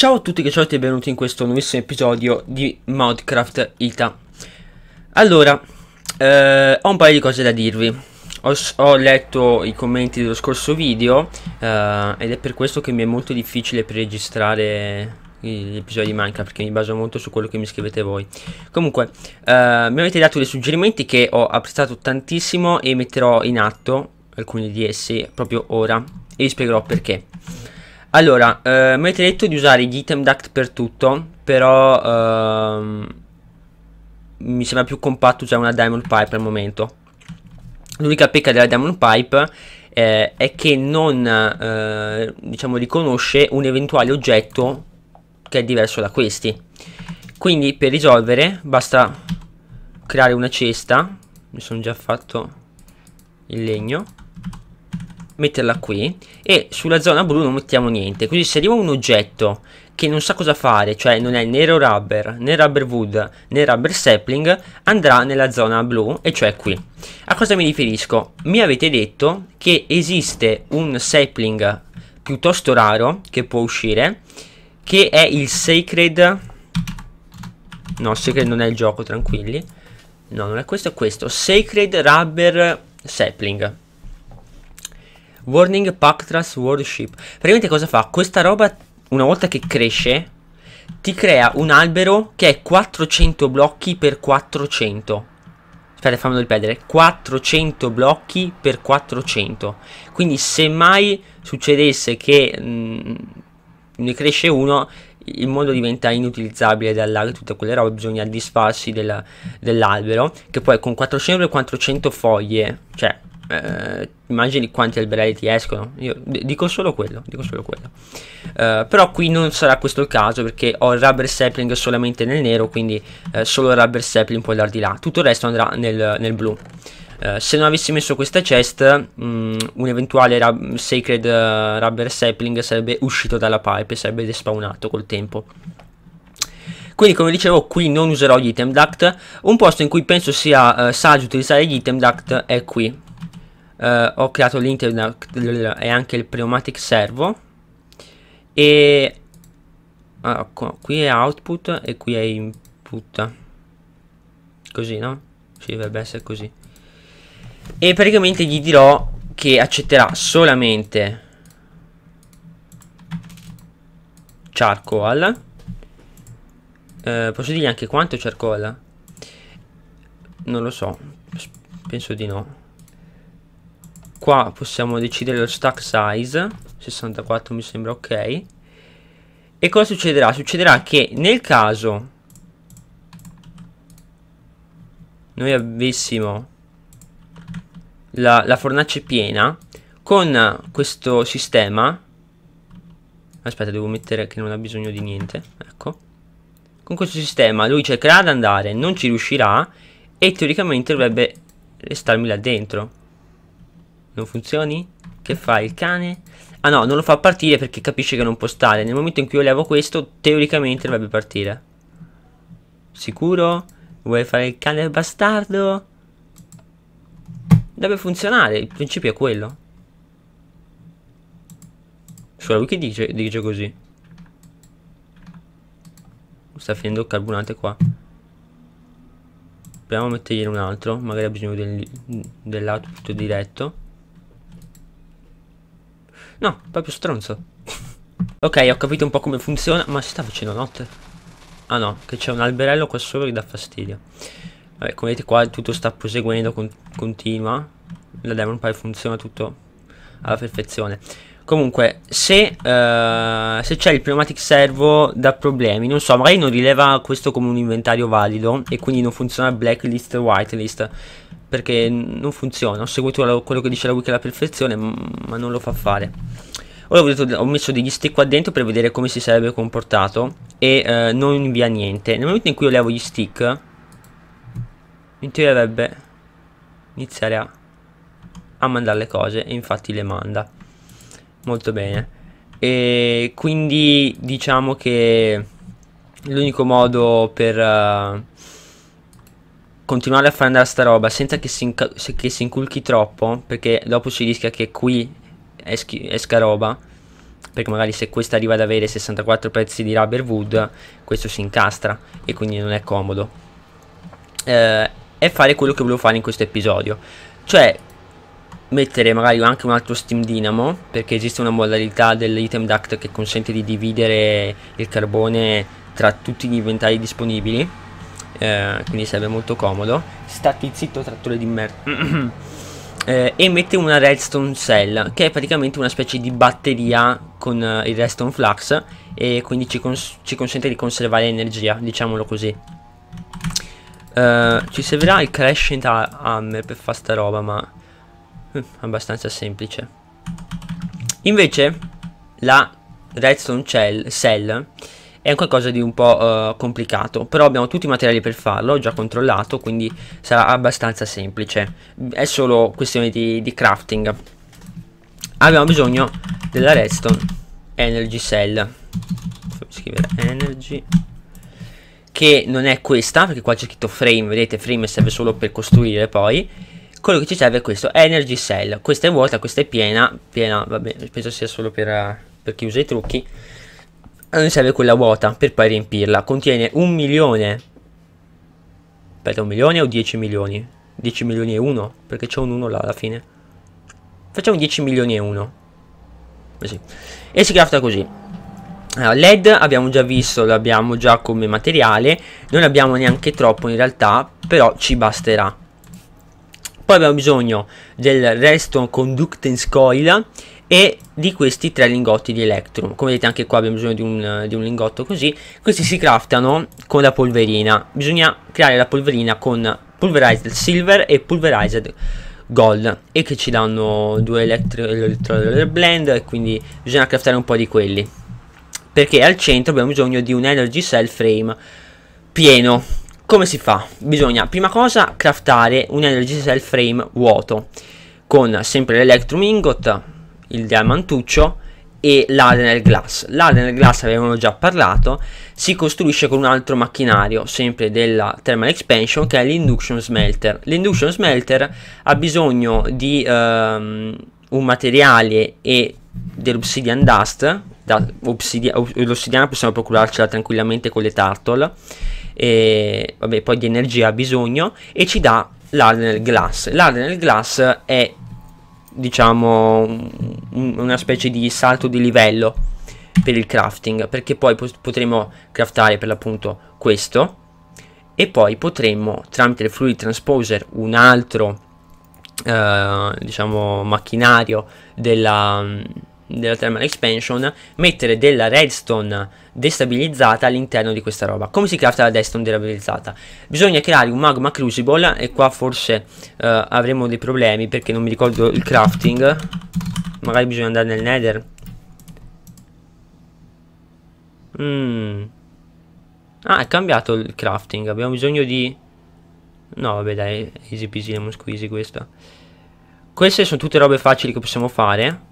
Ciao a tutti che ciao e benvenuti in questo nuovissimo episodio di Modcraft Ita Allora, eh, ho un paio di cose da dirvi Ho, ho letto i commenti dello scorso video eh, Ed è per questo che mi è molto difficile pre-registrare gli episodi di Minecraft Perché mi baso molto su quello che mi scrivete voi Comunque, eh, mi avete dato dei suggerimenti che ho apprezzato tantissimo E metterò in atto alcuni di essi proprio ora E vi spiegherò perché allora, eh, mi avete detto di usare gli item duct per tutto, però ehm, mi sembra più compatto usare una diamond pipe al momento. L'unica pecca della diamond pipe eh, è che non, eh, diciamo, riconosce un eventuale oggetto che è diverso da questi. Quindi per risolvere basta creare una cesta, mi sono già fatto il legno metterla qui e sulla zona blu non mettiamo niente così se arriva un oggetto che non sa cosa fare cioè non è nero rubber né rubber wood né rubber sapling andrà nella zona blu e cioè qui a cosa mi riferisco mi avete detto che esiste un sapling piuttosto raro che può uscire che è il sacred no sacred non è il gioco tranquilli no non è questo è questo sacred rubber sapling Warning Pactras Worship. Praticamente cosa fa? Questa roba, una volta che cresce, ti crea un albero che è 400 blocchi per 400. Aspetta, fammelo ripetere. 400 blocchi per 400. Quindi se mai succedesse che mh, mm, ne cresce uno, il mondo diventa inutilizzabile dall'albero, tutte quelle robe, bisogna disfarsi dell'albero, che poi con 400 per 400 foglie, cioè eh, immagini quanti alberelli ti escono. Io dico solo quello, dico solo quello. Eh, però qui non sarà questo il caso perché ho il rubber sapling solamente nel nero, quindi eh, solo il rubber sapling può andare di là. Tutto il resto andrà nel, nel blu. Eh, se non avessi messo questa chest, mh, mm, un eventuale rub sacred uh, rubber sapling sarebbe uscito dalla pipe e sarebbe despawnato col tempo. Quindi come dicevo qui non userò gli item duct, un posto in cui penso sia eh, saggio utilizzare gli item duct è qui, eh, ho creato l'internet e anche il pneumatic servo e allora, ah, qui è output e qui è input così no? Sì, dovrebbe essere così e praticamente gli dirò che accetterà solamente charcoal eh, posso dirgli anche quanto charcoal? non lo so penso di no qua possiamo decidere lo stack size 64 mi sembra ok e cosa succederà? Succederà che nel caso noi avessimo la, la fornace piena con questo sistema aspetta devo mettere che non ha bisogno di niente ecco con questo sistema lui cercherà ad andare non ci riuscirà e teoricamente dovrebbe restarmi là dentro non funzioni? Che fa il cane? Ah no, non lo fa partire perché capisce che non può stare. Nel momento in cui io levo questo, teoricamente dovrebbe partire. Sicuro? Vuoi fare il cane bastardo? Deve funzionare, il principio è quello. Sulla wiki dice, dice così. Sta finendo il carburante qua. Proviamo a mettergliene un altro, magari ha bisogno del, dell'output diretto. No, proprio stronzo. ok, ho capito un po' come funziona, ma si sta facendo notte. Ah no, che c'è un alberello qua solo che dà fastidio. Vabbè, come vedete qua tutto sta proseguendo, con continua. La Demon Pie funziona tutto alla perfezione. Comunque, se, uh, se c'è il pneumatic servo dà problemi, non so, magari non rileva questo come un inventario valido e quindi non funziona blacklist whitelist perché non funziona. Ho seguito quello che dice la wiki alla perfezione, ma non lo fa fare. Ora ho, detto, ho messo degli stick qua dentro per vedere come si sarebbe comportato e eh, non invia niente. Nel momento in cui io levo gli stick, in teoria dovrebbe iniziare a, a mandare le cose e infatti le manda. Molto bene. E quindi diciamo che l'unico modo per... Uh, continuare a far andare sta roba senza che si, che si inculchi troppo, perché dopo si rischia che qui esca roba, perché magari se questa arriva ad avere 64 pezzi di rubber wood, questo si incastra e quindi non è comodo. Eh, e fare quello che volevo fare in questo episodio, cioè mettere magari anche un altro Steam Dynamo perché esiste una modalità dell'item duct che consente di dividere il carbone tra tutti gli inventari disponibili eh, quindi sarebbe molto comodo. Stati zitto, trattore di merda. eh, e mette una redstone cell, che è praticamente una specie di batteria con eh, il redstone flux e quindi ci, cons ci consente di conservare energia, diciamolo così. Eh, ci servirà il crescent hammer per fare sta roba, ma eh, abbastanza semplice. Invece la redstone cell, cell è qualcosa di un po' uh, complicato però abbiamo tutti i materiali per farlo ho già controllato quindi sarà abbastanza semplice è solo questione di, di crafting abbiamo bisogno della redstone energy cell scrivere energy che non è questa perché qua c'è scritto frame vedete frame serve solo per costruire poi quello che ci serve è questo energy cell questa è vuota questa è piena piena vabbè penso sia solo per, eh, per chi usa i trucchi non serve quella vuota per poi riempirla. Contiene un milione. Aspetta, un milione o 10 milioni? 10 milioni e uno, perché c'è un 1 là alla fine. Facciamo 10 milioni e uno. Così. Eh e si crafta così. Allora, LED abbiamo già visto, l'abbiamo già come materiale. Non abbiamo neanche troppo in realtà, però ci basterà. Poi abbiamo bisogno del resto Conductance Coil e di questi tre lingotti di Electrum. Come vedete anche qua abbiamo bisogno di un, di un lingotto così. Questi si craftano con la polverina. Bisogna creare la polverina con Pulverized Silver e Pulverized Gold e che ci danno due Electro, electro Blend e quindi bisogna craftare un po' di quelli. Perché al centro abbiamo bisogno di un Energy Cell Frame pieno. Come si fa? Bisogna prima cosa craftare un Energy Cell Frame vuoto con sempre l'Electrum Ingot il diamantuccio e l'Adenel Glass. L'Adenel Glass avevamo già parlato, si costruisce con un altro macchinario, sempre della Thermal Expansion, che è l'Induction Smelter. L'Induction Smelter ha bisogno di um, un materiale e dell'Obsidian Dust, da, obsidia, l'Obsidiana possiamo procurarcela tranquillamente con le Turtle, e vabbè, poi di energia ha bisogno, e ci dà l'Adenel Glass. L'Adenel Glass è diciamo un, una specie di salto di livello per il crafting perché poi potremo craftare per l'appunto questo e poi potremmo tramite il fluid transposer un altro eh, diciamo macchinario della della thermal expansion mettere della redstone destabilizzata all'interno di questa roba come si crafta la redstone destabilizzata bisogna creare un magma crucible e qua forse uh, avremo dei problemi perché non mi ricordo il crafting magari bisogna andare nel nether mm. ah è cambiato il crafting abbiamo bisogno di no vabbè dai easy peasy lemon squeezy questo queste sono tutte robe facili che possiamo fare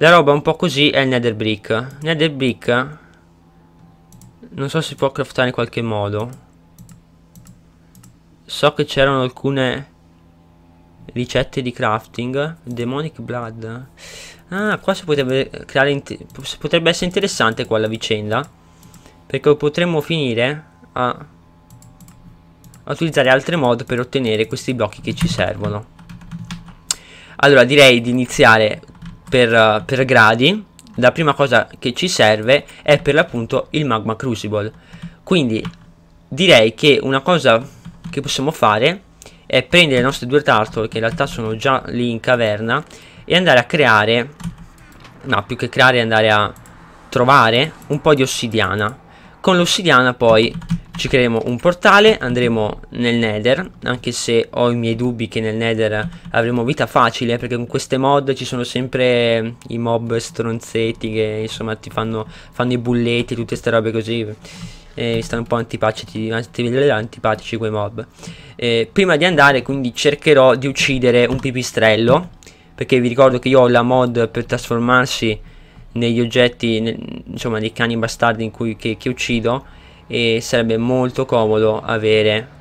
la roba un po' così è il nether brick. Nether brick non so se può craftare in qualche modo. So che c'erano alcune ricette di crafting. Demonic blood. Ah, qua si potrebbe creare si potrebbe essere interessante qua la vicenda. Perché potremmo finire a, a utilizzare altre mod per ottenere questi blocchi che ci servono. Allora direi di iniziare per, per gradi, la prima cosa che ci serve è per l'appunto il magma crucible. Quindi direi che una cosa che possiamo fare è prendere le nostre due turtle che in realtà sono già lì in caverna e andare a creare, no più che creare andare a trovare un po' di ossidiana. Con l'ossidiana poi ci creeremo un portale, andremo nel nether, anche se ho i miei dubbi che nel nether avremo vita facile, perché con queste mod ci sono sempre i mob stronzetti che insomma ti fanno, fanno i bulletti, tutte queste robe così. E stanno un po' antipatici, antipatici quei mob. E prima di andare quindi cercherò di uccidere un pipistrello, perché vi ricordo che io ho la mod per trasformarsi negli oggetti, insomma dei cani bastardi in cui, che, che uccido e sarebbe molto comodo avere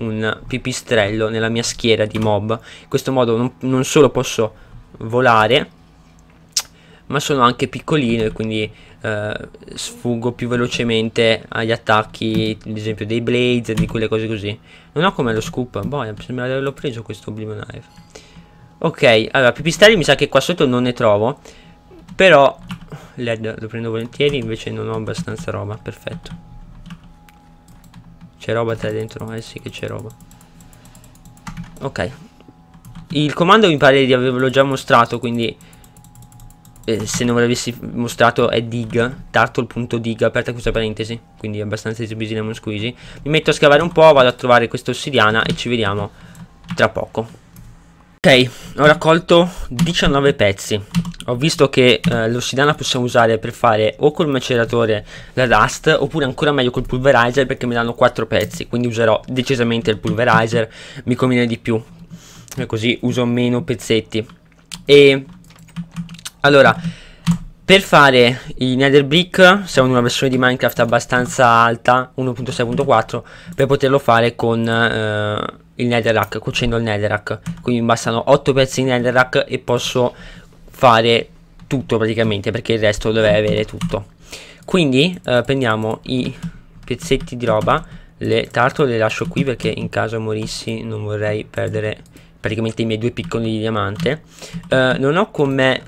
un pipistrello nella mia schiera di mob in questo modo non, non solo posso volare ma sono anche piccolino e quindi eh, sfugo più velocemente agli attacchi ad esempio dei blades di quelle cose così non ho come lo scoop boh sembra di averlo preso questo oblivion knife ok allora pipistrelli mi sa che qua sotto non ne trovo però led lo prendo volentieri invece non ho abbastanza roba perfetto c'è roba tra dentro eh sì che c'è roba ok il comando mi pare di averlo già mostrato quindi eh, se non ve l'avessi mostrato è dig turtle.dig aperta questa parentesi quindi abbastanza easy lemon squeezy mi metto a scavare un po' vado a trovare questa ossidiana e ci vediamo tra poco Ok, ho raccolto 19 pezzi. Ho visto che eh, l'ossidana possiamo usare per fare o col maceratore la dust oppure ancora meglio col pulverizer perché mi danno 4 pezzi, quindi userò decisamente il pulverizer, mi conviene di più. E così uso meno pezzetti. E allora, per fare i nether brick siamo in una versione di Minecraft abbastanza alta, 1.6.4, per poterlo fare con eh, il netherrack, cucendo il netherrack. Quindi mi bastano 8 pezzi di netherrack e posso fare tutto praticamente perché il resto dovrei avere tutto. Quindi eh, prendiamo i pezzetti di roba, le, tra le lascio qui perché in caso morissi non vorrei perdere praticamente i miei due piccoli di diamante. Eh, non ho con me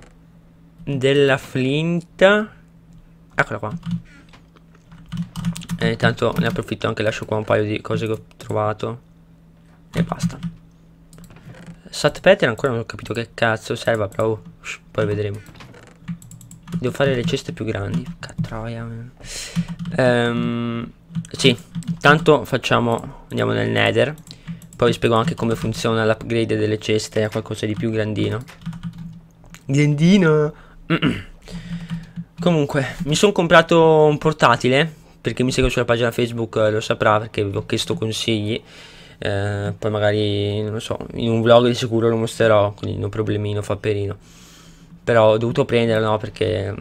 della flinta, eccola qua. E eh, intanto ne approfitto anche, lascio qua un paio di cose che ho trovato e basta Sat pattern ancora non ho capito che cazzo serva però Shh, poi vedremo devo fare le ceste più grandi cattroia ehm, sì tanto facciamo andiamo nel nether poi vi spiego anche come funziona l'upgrade delle ceste a qualcosa di più grandino grandino comunque mi sono comprato un portatile perché mi segue sulla pagina facebook eh, lo saprà perché vi ho chiesto consigli eh, poi magari, non lo so, in un vlog di sicuro lo mostrerò quindi il problemino fa perino però ho dovuto prenderlo no, perché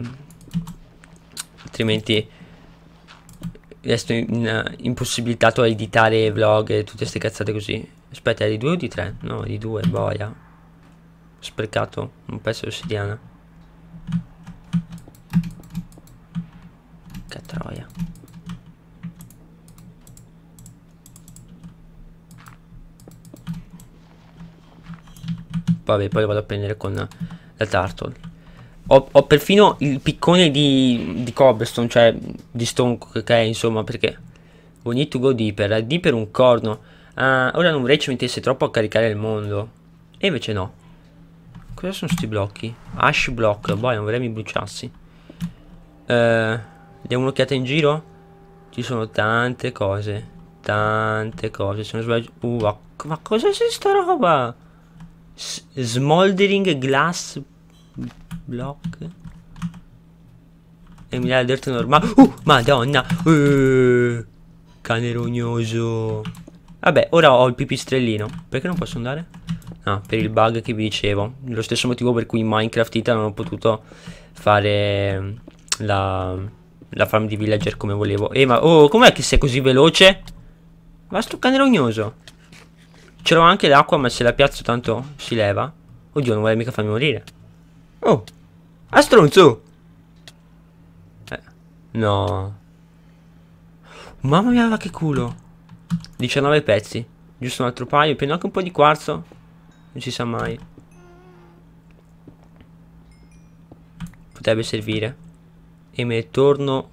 altrimenti resto in, eh, impossibilitato a editare vlog e tutte queste cazzate così. Aspetta, è di 2 o di 3? No, di 2, boia. Ho sprecato un pezzo di ossidiana. Che troia. Vabbè, poi lo vado a prendere con la Turtle. Ho, ho perfino il piccone di, di Cobblestone, cioè di Stone, che okay, è, insomma, perché... We need to go deeper, eh, di per un corno. Uh, ora non vorrei ci mettesse troppo a caricare il mondo. E invece no. Cosa sono questi blocchi? Ash block, boh, non vorrei mi bruciassi. Uh, diamo un'occhiata in giro. Ci sono tante cose. Tante cose. Se non sbaglio... Uh, ma cos'è sta roba? smoldering glass block e mi dà la dirt normale uh madonna uh, cane rognoso vabbè ora ho il pipistrellino perché non posso andare? ah per il bug che vi dicevo lo stesso motivo per cui in minecraft ita non ho potuto fare mm, la, la farm di villager come volevo eh ma oh com'è che sei così veloce? ma sto cane rognoso Ce l'ho anche l'acqua, ma se la piazzo tanto si leva. Oddio, non vuole mica farmi morire. Oh! A ah, stronzo! Eh, no. Mamma mia, che culo. 19 pezzi. Giusto un altro paio. Prendo anche un po' di quarzo. Non si sa mai. Potrebbe servire. E me ne torno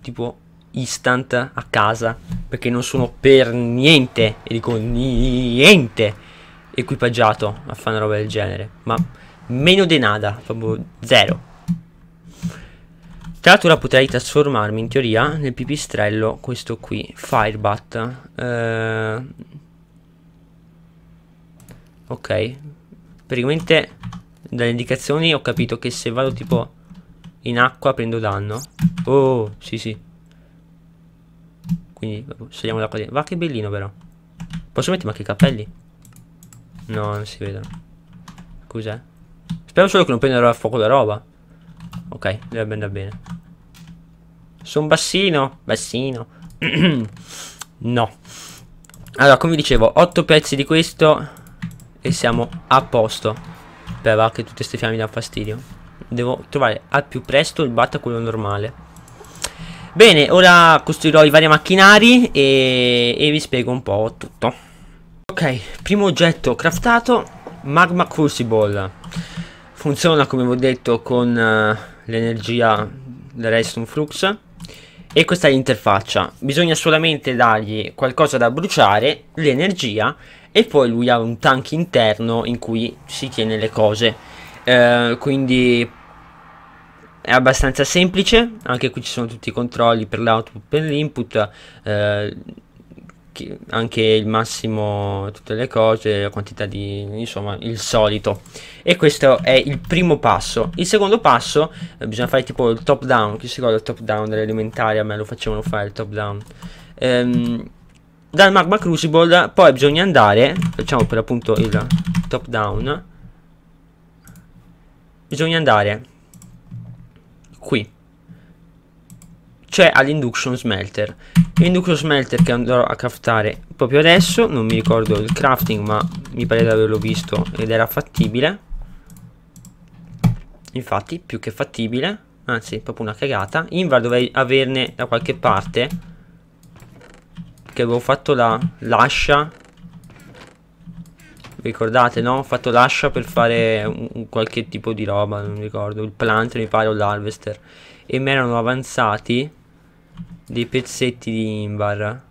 tipo instant a casa perché non sono per niente, e dico niente, equipaggiato a fare una roba del genere, ma meno de nada, proprio zero. Tra l'altro la potrei trasformarmi in teoria nel pipistrello, questo qui, Firebat. Eh, ok, praticamente dalle indicazioni ho capito che se vado tipo in acqua prendo danno. Oh, sì sì. Quindi scegliamo la cosa. Va che bellino però. Posso mettermi anche i capelli? No, non si vedono. Cos'è? Spero solo che non prenderò a fuoco la roba. Ok, dovrebbe andare bene. Sono bassino. Bassino. no. Allora, come dicevo, 8 pezzi di questo e siamo a posto. Però che tutte queste fiamme danno fastidio. Devo trovare al più presto il quello normale. Bene, ora costruirò i vari macchinari e, e vi spiego un po' tutto. Ok, primo oggetto craftato, Magma Crucible. Funziona, come vi ho detto, con uh, l'energia del Redstone Flux. E questa è l'interfaccia. Bisogna solamente dargli qualcosa da bruciare, l'energia, e poi lui ha un tank interno in cui si tiene le cose. Uh, quindi è abbastanza semplice, anche qui ci sono tutti i controlli per l'output, per l'input, eh, anche il massimo, tutte le cose, la quantità di, insomma, il solito. E questo è il primo passo. Il secondo passo, eh, bisogna fare tipo il top down, chi si ricorda il top down dell'elementare, a me lo facevano fare il top down. Ehm, dal Magma Crucible poi bisogna andare, facciamo per appunto il top down, bisogna andare qui c'è all'induction smelter l'induction smelter che andrò a craftare proprio adesso non mi ricordo il crafting ma mi pare di averlo visto ed era fattibile infatti più che fattibile anzi proprio una cagata invar dovrei averne da qualche parte che avevo fatto la l'ascia ricordate no? Ho fatto l'ascia per fare un, un qualche tipo di roba, non ricordo, il planter mi pare o l'harvester e mi erano avanzati dei pezzetti di Imbar.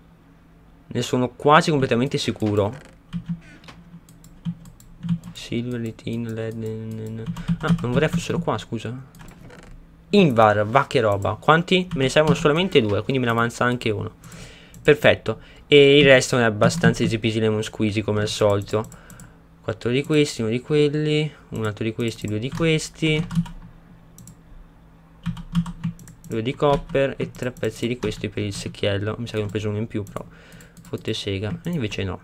Ne sono quasi completamente sicuro. Silver, Litin, Led... Ah, non vorrei fossero qua, scusa. Invar, va che roba. Quanti? Me ne servono solamente due, quindi me ne avanza anche uno. Perfetto. E il resto è abbastanza easy peasy lemon squeezy come al solito. 4 di questi, uno di quelli, un altro di questi, due di questi, due di copper e tre pezzi di questi per il secchiello. Mi sa che ho preso uno in più, però fotte sega. E invece no.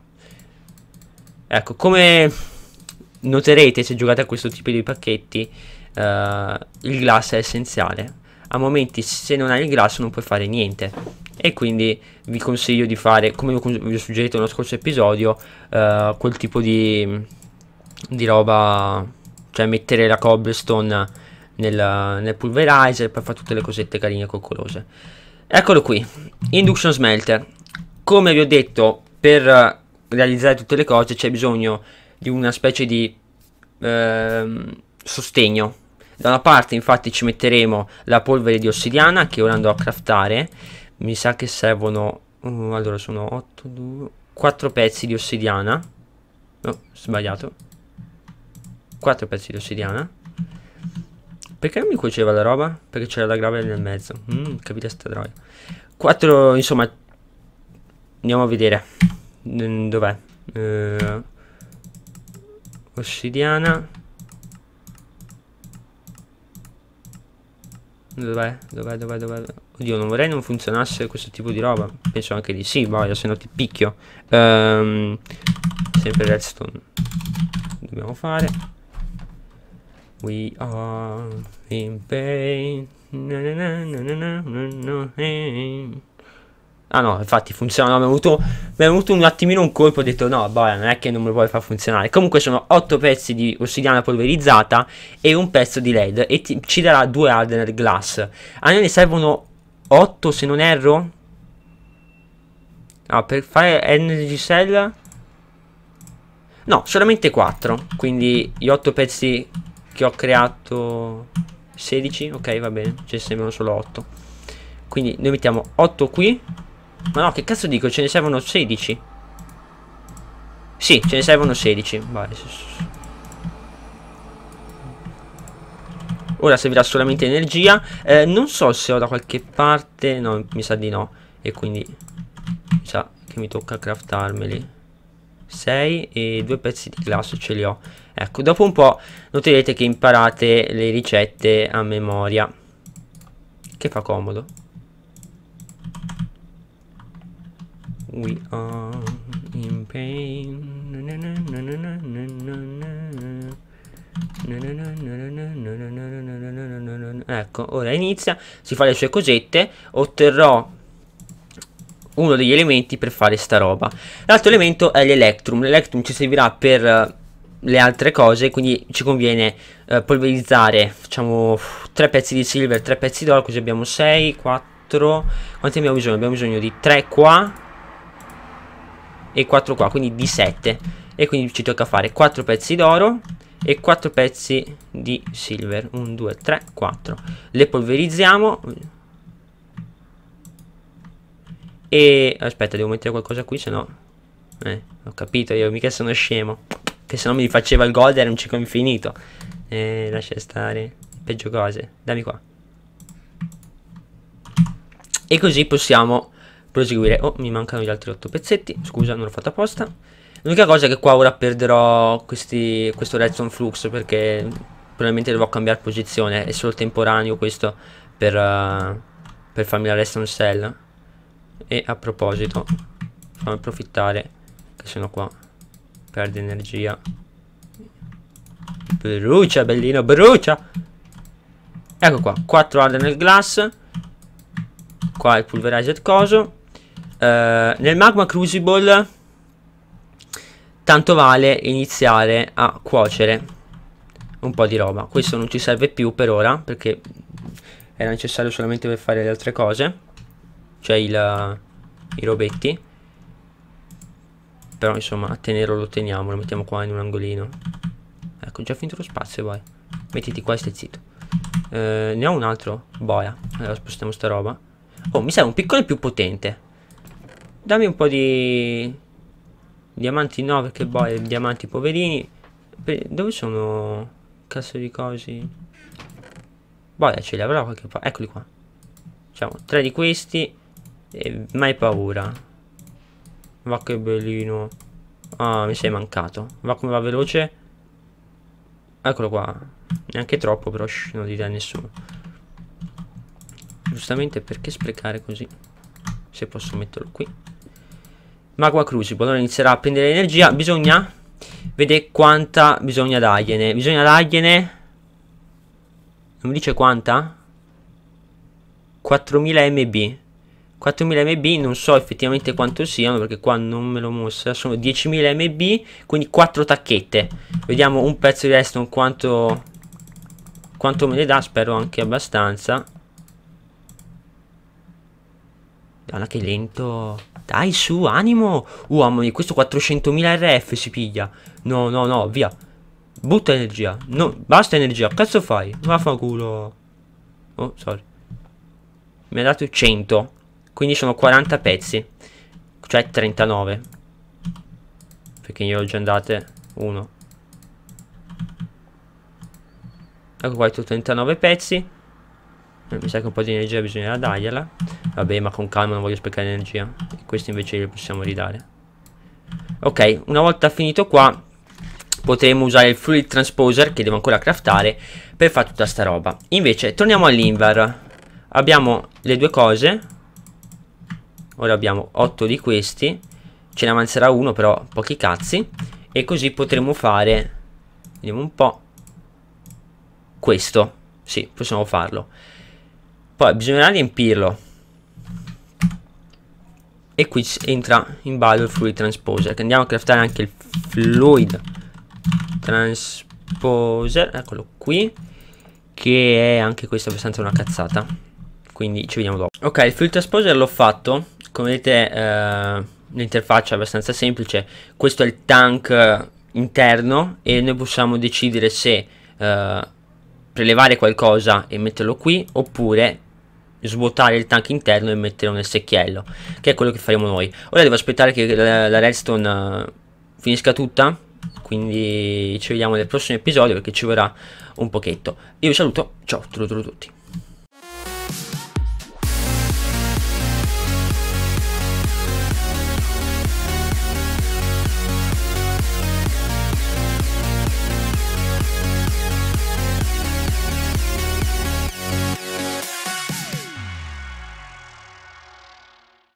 Ecco, come noterete se giocate a questo tipo di pacchetti, uh, il glass è essenziale a momenti se non hai il grasso non puoi fare niente e quindi vi consiglio di fare come vi ho suggerito nello scorso episodio eh, quel tipo di, di roba cioè mettere la cobblestone nel, nel pulverizer per fare tutte le cosette carine e coccolose eccolo qui induction smelter come vi ho detto per realizzare tutte le cose c'è bisogno di una specie di eh, sostegno da una parte infatti ci metteremo la polvere di ossidiana che ora andrò a craftare. Mi sa che servono... Uh, allora sono 8, 2, 4 pezzi di ossidiana. No, sbagliato. 4 pezzi di ossidiana. Perché non mi cuoceva la roba? Perché c'era la grave nel mezzo. Mm, capite sta droga. 4, insomma... Andiamo a vedere. Mm, dov'è? Eh, ossidiana. Dov'è? Dov'è? Dov'è? Dov'è? Oddio, non vorrei non funzionasse questo tipo di roba. Penso anche di sì, boia, se no ti picchio. Um, sempre redstone. Dobbiamo fare. We are in pain. No, no, no, no, no, no, no, no, no. Ah no, infatti funziona. No, mi, è venuto, mi è venuto un attimino un colpo. Ho detto no, vabbè, non è che non me lo puoi far funzionare. Comunque sono 8 pezzi di ossidiana polverizzata e un pezzo di LED. E ti, ci darà due hardener glass. A noi ne servono 8 se non erro. No, ah, per fare energy cell. No, solamente 4. Quindi gli 8 pezzi che ho creato. 16? Ok, va bene. Ce ne sembrano solo 8. Quindi noi mettiamo 8 qui. Ma no, che cazzo dico? Ce ne servono 16. Sì, ce ne servono 16. Vai. Ora servirà solamente energia. Eh, non so se ho da qualche parte... No, mi sa di no. E quindi... Mi sa che mi tocca craftarmeli. 6 e due pezzi di glasso ce li ho. Ecco, dopo un po' noterete che imparate le ricette a memoria. Che fa comodo. We are in pain. Na na na na na na Ecco, ora inizia, si fa le sue cosette, otterrò uno degli elementi per fare sta roba. L'altro elemento è l'Electrum, l'Electrum ci servirà per le altre cose, quindi ci conviene eh, polverizzare, facciamo tre pezzi di silver, tre pezzi d'oro, così abbiamo 6, 4, quanti abbiamo bisogno? Abbiamo bisogno di 3 qua, e 4 qua, quindi di 7. E quindi ci tocca fare 4 pezzi d'oro e 4 pezzi di silver. 1, 2, 3, 4. Le polverizziamo. E aspetta, devo mettere qualcosa qui, se no... Eh, ho capito, io mica sono scemo. Che se no mi faceva il gold era un ciclo infinito. Eh, lascia stare. Peggio cose. Dammi qua. E così possiamo proseguire. Oh, mi mancano gli altri 8 pezzetti. Scusa, non l'ho fatto apposta. L'unica cosa è che qua ora perderò questi, questo redstone flux perché probabilmente devo cambiare posizione. È solo temporaneo questo per, uh, per farmi la redstone cell. E a proposito, fammi approfittare che sono qua. Perde energia. Brucia, bellino, brucia! Ecco qua, 4 hard nel glass. Qua il pulverized coso. Eh, nel magma crucible tanto vale iniziare a cuocere un po' di roba. Questo non ci serve più per ora perché era necessario solamente per fare le altre cose, cioè il, i robetti. Però insomma a tenerlo lo teniamo, lo mettiamo qua in un angolino. Ecco, già finito lo spazio, vai. Mettiti qua e stai zitto. Eh, ne ho un altro? Boia. Allora spostiamo sta roba. Oh, mi serve un piccone più potente. Dammi un po' di... Diamanti no, perché poi diamanti poverini. Dove sono... Cazzo di cosi? Boia ce li avrò qualche parte. Eccoli qua. diciamo tre di questi. E mai paura. Va che bellino. Ah, mi sei mancato. Va come va veloce. Eccolo qua. Neanche troppo, però shh, non dirà nessuno. Giustamente perché sprecare così? Se posso metterlo qui. Magua Crucible. Allora inizierà a prendere energia. Bisogna vedere quanta bisogna dargliene. Bisogna dargliene... Non mi dice quanta? 4000 MB. 4000 MB non so effettivamente quanto siano perché qua non me lo mostra. Sono 10.000 MB, quindi 4 tacchette. Vediamo un pezzo di redstone quanto, quanto me ne dà, spero anche abbastanza. Guarda che lento... Dai su, animo. Uh, mamma mia, questo 400.000 RF si piglia. No, no, no, via. Butta energia. No, basta energia. Cazzo fai? Vaffanculo. Oh, sorry. Mi ha dato 100. Quindi sono 40 pezzi. Cioè 39. Perché ne ho già andate uno. Ecco qua, ho 39 pezzi. Mi sa che un po' di energia bisognerà dargliela. Vabbè, ma con calma non voglio sprecare energia. questo invece lo possiamo ridare. Ok, una volta finito qua, potremo usare il Fluid Transposer, che devo ancora craftare, per fare tutta sta roba. Invece, torniamo all'Inver. Abbiamo le due cose. Ora abbiamo 8 di questi. Ce ne avanzerà uno, però pochi cazzi. E così potremo fare... Vediamo un po'... Questo. Sì, possiamo farlo. Poi bisognerà riempirlo. E qui entra in ballo il fluid transposer. Che andiamo a craftare anche il fluid transposer. Eccolo qui. Che è anche questo abbastanza una cazzata. Quindi ci vediamo dopo. Ok, il fluid transposer l'ho fatto. Come vedete eh, l'interfaccia è abbastanza semplice. Questo è il tank interno e noi possiamo decidere se eh, prelevare qualcosa e metterlo qui oppure svuotare il tank interno e metterlo nel secchiello, che è quello che faremo noi. Ora devo aspettare che la, la redstone eh, finisca tutta, quindi ci vediamo nel prossimo episodio perché ci vorrà un pochetto. Io vi saluto, ciao, saluto tutti.